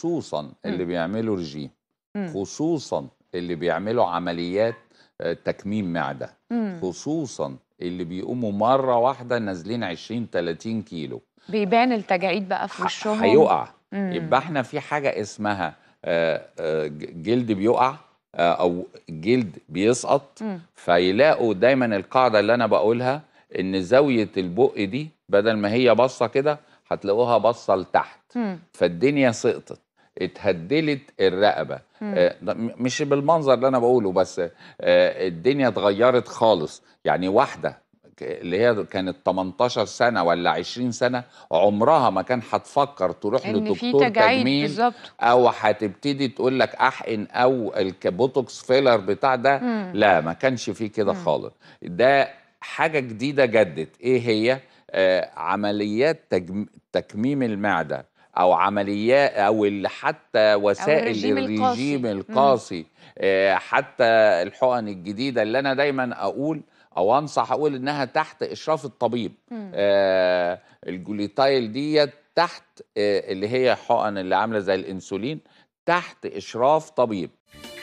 خصوصا اللي بيعملوا رجيم خصوصا اللي بيعملوا عمليات آه، تكميم معده خصوصا اللي بيقوموا مره واحده نازلين 20 30 كيلو بيبان التجاعيد بقى في وشهم هيقع يبقى احنا في حاجه اسمها آه، آه، جلد بيقع او جلد بيسقط فيلاقوا دايما القاعده اللي انا بقولها ان زاويه البق دي بدل ما هي باصه كده هتلاقوها باصه لتحت فالدنيا سقطت اتهدلت الرقبه آه، مش بالمنظر اللي انا بقوله بس آه، الدنيا اتغيرت خالص يعني واحده اللي هي كانت 18 سنه ولا 20 سنه عمرها ما كان هتفكر تروح لدكتور تجميل بالزبط. او هتبتدي تقول لك احقن او البوتوكس فيلر بتاع ده مم. لا ما كانش فيه كده خالص ده حاجه جديده جدت ايه هي آه عمليات تجم... تكميم المعده او عمليات او حتى وسائل الرجيم, الرجيم القاسي آه حتى الحقن الجديده اللي انا دايما اقول او انصح اقول انها تحت اشراف الطبيب آه الجوليتايل ديت تحت آه اللي هي حقن اللي عامله زي الانسولين تحت اشراف طبيب